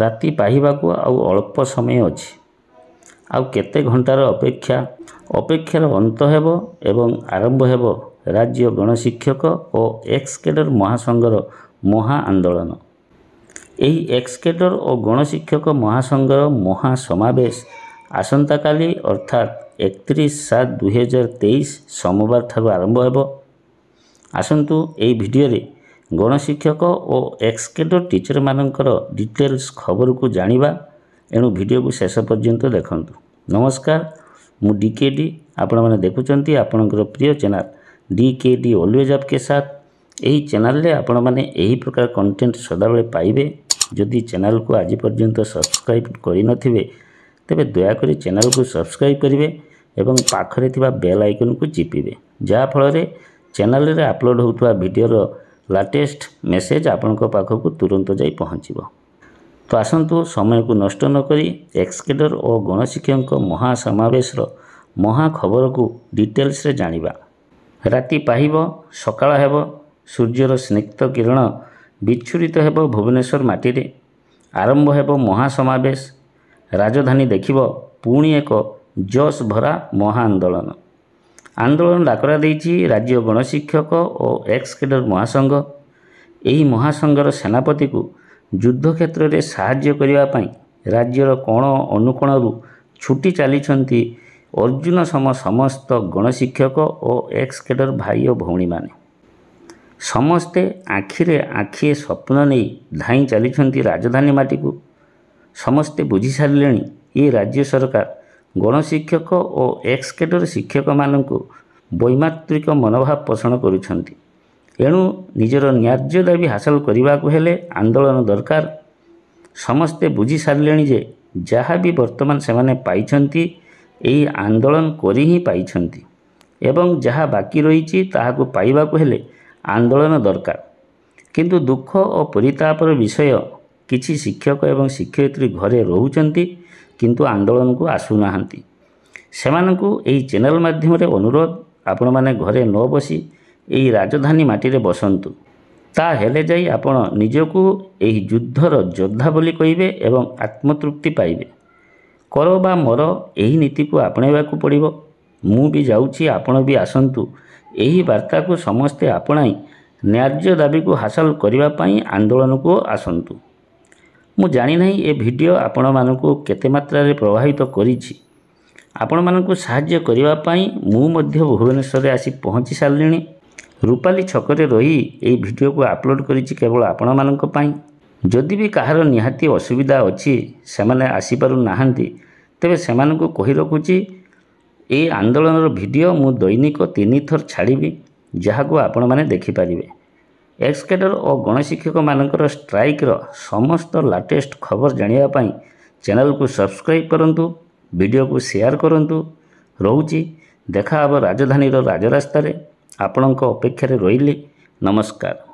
ରାତି ପାଇବାକୁ ଆଉ ଅଳ୍ପ ସମୟ ଅଛି ଆଉ କେତେ ଘଣ୍ଟାର ଅପେକ୍ଷା ଅପେକ୍ଷାର ଅନ୍ତ ହେବ ଏବଂ ଆରମ୍ଭ ହେବ ରାଜ୍ୟ ଗଣଶିକ୍ଷକ ଓ ଏକ୍ସକେଡର ମହାସଂଘର ମହା ଆନ୍ଦୋଳନ ଏହି ଏକ୍ସକେଡର ଓ ଗଣଶିକ୍ଷକ ମହାସଂଘର ମହାସମାବେଶ ଆସନ୍ତାକାଲି ଅର୍ଥାତ୍ ଏକତିରିଶ ସାତ ଦୁଇହଜାର ତେଇଶ ସୋମବାର ଠାରୁ ଆରମ୍ଭ ହେବ ଆସନ୍ତୁ ଏହି ଭିଡ଼ିଓରେ ଗଣଶିକ୍ଷକ ଓ ଏକ୍ସକେଡ଼ର ଟିଚରମାନଙ୍କର ଡିଟେଲ୍ସ ଖବରକୁ ଜାଣିବା ଏଣୁ ଭିଡ଼ିଓକୁ ଶେଷ ପର୍ଯ୍ୟନ୍ତ ଦେଖନ୍ତୁ ନମସ୍କାର ମୁଁ ଡି କେ ଡି ଆପଣମାନେ ଦେଖୁଛନ୍ତି ଆପଣଙ୍କର ପ୍ରିୟ channel D K D always ଆପ୍ କେ ସାଥ ଏହି ଚ୍ୟାନେଲ୍ରେ ଆପଣମାନେ ଏହି ପ୍ରକାର କଣ୍ଟେଣ୍ଟ ସଦାବେଳେ ପାଇବେ ଯଦି ଚ୍ୟାନେଲ୍କୁ ଆଜି ପର୍ଯ୍ୟନ୍ତ ସବସ୍କ୍ରାଇବ୍ କରିନଥିବେ ତେବେ ଦୟାକରି ଚ୍ୟାନେଲ୍କୁ ସବସ୍କ୍ରାଇବ୍ କରିବେ ଏବଂ ପାଖରେ ଥିବା ବେଲ୍ ଆଇକନ୍କୁ ଚିପିବେ ଯାହାଫଳରେ ଚ୍ୟାନେଲ୍ରେ ଅପଲୋଡ଼ ହେଉଥିବା ଭିଡ଼ିଓର ଲାଟେଷ୍ଟ ମେସେଜ୍ ଆପଣଙ୍କ ପାଖକୁ ତୁରନ୍ତ ଯାଇ ପହଞ୍ଚିବ ତ ଆସନ୍ତୁ ସମୟକୁ ନଷ୍ଟ ନକରି ଏକ୍ସକେଡ଼ର ଓ ଗଣଶିକ୍ଷକଙ୍କ ମହାସମାବେଶର ମହାଖବରକୁ ଡିଟେଲ୍ସରେ ଜାଣିବା ରାତି ପାହିବ ସକାଳ ହେବ ସୂର୍ଯ୍ୟର ସ୍ନିଗ୍ଧ କିରଣ ବିଚ୍ଛୁରିତ ହେବ ଭୁବନେଶ୍ୱର ମାଟିରେ ଆରମ୍ଭ ହେବ ମହାସମାବେଶ ରାଜଧାନୀ ଦେଖିବ ପୁଣି ଏକ ଜସ୍ ଭରା ମହାଆନ୍ଦୋଳନ ଆନ୍ଦୋଳନ ଡାକରା ଦେଇଛି ରାଜ୍ୟ ଗଣଶିକ୍ଷକ ଓ ଏକ୍ସ କେଡ଼ର ମହାସଂଘ ଏହି ମହାସଂଘର ସେନାପତିକୁ ଯୁଦ୍ଧ କ୍ଷେତ୍ରରେ ସାହାଯ୍ୟ କରିବା ପାଇଁ ରାଜ୍ୟର କୋଣ ଅନୁକୋଣରୁ ଛୁଟି ଚାଲିଛନ୍ତି ଅର୍ଜୁନ ସମ ସମସ୍ତ ଗଣଶିକ୍ଷକ ଓ ଏକ୍ସ କେଡ଼ର ଭାଇ ଓ ଭଉଣୀମାନେ ସମସ୍ତେ ଆଖିରେ ଆଖିଏ ସ୍ୱପ୍ନ ନେଇ ଧାଇଁ ଚାଲିଛନ୍ତି ରାଜଧାନୀ ମାଟିକୁ ସମସ୍ତେ ବୁଝିସାରିଲେଣି ଏ ରାଜ୍ୟ ସରକାର ଗଣଶିକ୍ଷକ ଓ ଏକ୍ସକେଡର ଶିକ୍ଷକମାନଙ୍କୁ ବୈମାତ୍ରିକ ମନୋଭାବ ପୋଷଣ କରୁଛନ୍ତି ଏଣୁ ନିଜର ନ୍ୟାର୍ଯ୍ୟ ଦାବି ହାସଲ କରିବାକୁ ହେଲେ ଆନ୍ଦୋଳନ ଦରକାର ସମସ୍ତେ ବୁଝି ସାରିଲେଣି ଯେ ଯାହା ବି ବର୍ତ୍ତମାନ ସେମାନେ ପାଇଛନ୍ତି ଏହି ଆନ୍ଦୋଳନ କରି ହିଁ ପାଇଛନ୍ତି ଏବଂ ଯାହା ବାକି ରହିଛି ତାହାକୁ ପାଇବାକୁ ହେଲେ ଆନ୍ଦୋଳନ ଦରକାର କିନ୍ତୁ ଦୁଃଖ ଓ ପରିତାପର ବିଷୟ କିଛି ଶିକ୍ଷକ ଏବଂ ଶିକ୍ଷୟିତ୍ରୀ ଘରେ ରହୁଛନ୍ତି କିନ୍ତୁ ଆନ୍ଦୋଳନକୁ ଆସୁନାହାନ୍ତି ସେମାନଙ୍କୁ ଏହି ଚ୍ୟାନେଲ୍ ମାଧ୍ୟମରେ ଅନୁରୋଧ ଆପଣମାନେ ଘରେ ନ ବସି ଏହି ରାଜଧାନୀ ମାଟିରେ ବସନ୍ତୁ ତାହେଲେ ଯାଇ ଆପଣ ନିଜକୁ ଏହି ଯୁଦ୍ଧର ଯୋଦ୍ଧା ବୋଲି କହିବେ ଏବଂ ଆତ୍ମତୃପ୍ତି ପାଇବେ କର ବା ମର ଏହି ନୀତିକୁ ଆପଣେଇବାକୁ ପଡ଼ିବ ମୁଁ ବି ଯାଉଛି ଆପଣ ବି ଆସନ୍ତୁ ଏହି ବାର୍ତ୍ତାକୁ ସମସ୍ତେ ଆପଣାଇ ନ୍ୟାଯ୍ୟ ଦାବିକୁ ହାସଲ କରିବା ପାଇଁ ଆନ୍ଦୋଳନକୁ ଆସନ୍ତୁ ମୁଁ ଜାଣିନାହିଁ ଏ ଭିଡ଼ିଓ ଆପଣମାନଙ୍କୁ କେତେ ମାତ୍ରାରେ ପ୍ରଭାବିତ କରିଛି ଆପଣମାନଙ୍କୁ ସାହାଯ୍ୟ କରିବା ପାଇଁ ମୁଁ ମଧ୍ୟ ଭୁବନେଶ୍ୱରରେ ଆସି ପହଞ୍ଚି ସାରିଲିଣି ରୂପାଲି ଛକରେ ରହି ଏହି ଭିଡ଼ିଓକୁ ଆପଲୋଡ଼ କରିଛି କେବଳ ଆପଣମାନଙ୍କ ପାଇଁ ଯଦି ବି କାହାର ନିହାତି ଅସୁବିଧା ଅଛି ସେମାନେ ଆସିପାରୁନାହାନ୍ତି ତେବେ ସେମାନଙ୍କୁ କହି ରଖୁଛି ଏ ଆନ୍ଦୋଳନର ଭିଡ଼ିଓ ମୁଁ ଦୈନିକ ତିନିଥର ଛାଡ଼ିବି ଯାହାକୁ ଆପଣମାନେ ଦେଖିପାରିବେ ଏକ୍ସକେଡର ଓ ଗଣଶିକ୍ଷକମାନଙ୍କର ଷ୍ଟ୍ରାଇକ୍ର ସମସ୍ତ ଲାଟେଷ୍ଟ ଖବର ଜାଣିବା ପାଇଁ ଚ୍ୟାନେଲ୍କୁ ସବସ୍କ୍ରାଇବ୍ କରନ୍ତୁ ଭିଡ଼ିଓକୁ ସେୟାର କରନ୍ତୁ ରହୁଛି ଦେଖା ହେବ ରାଜଧାନୀର ରାଜରାସ୍ତାରେ ଆପଣଙ୍କ ଅପେକ୍ଷାରେ ରହିଲି ନମସ୍କାର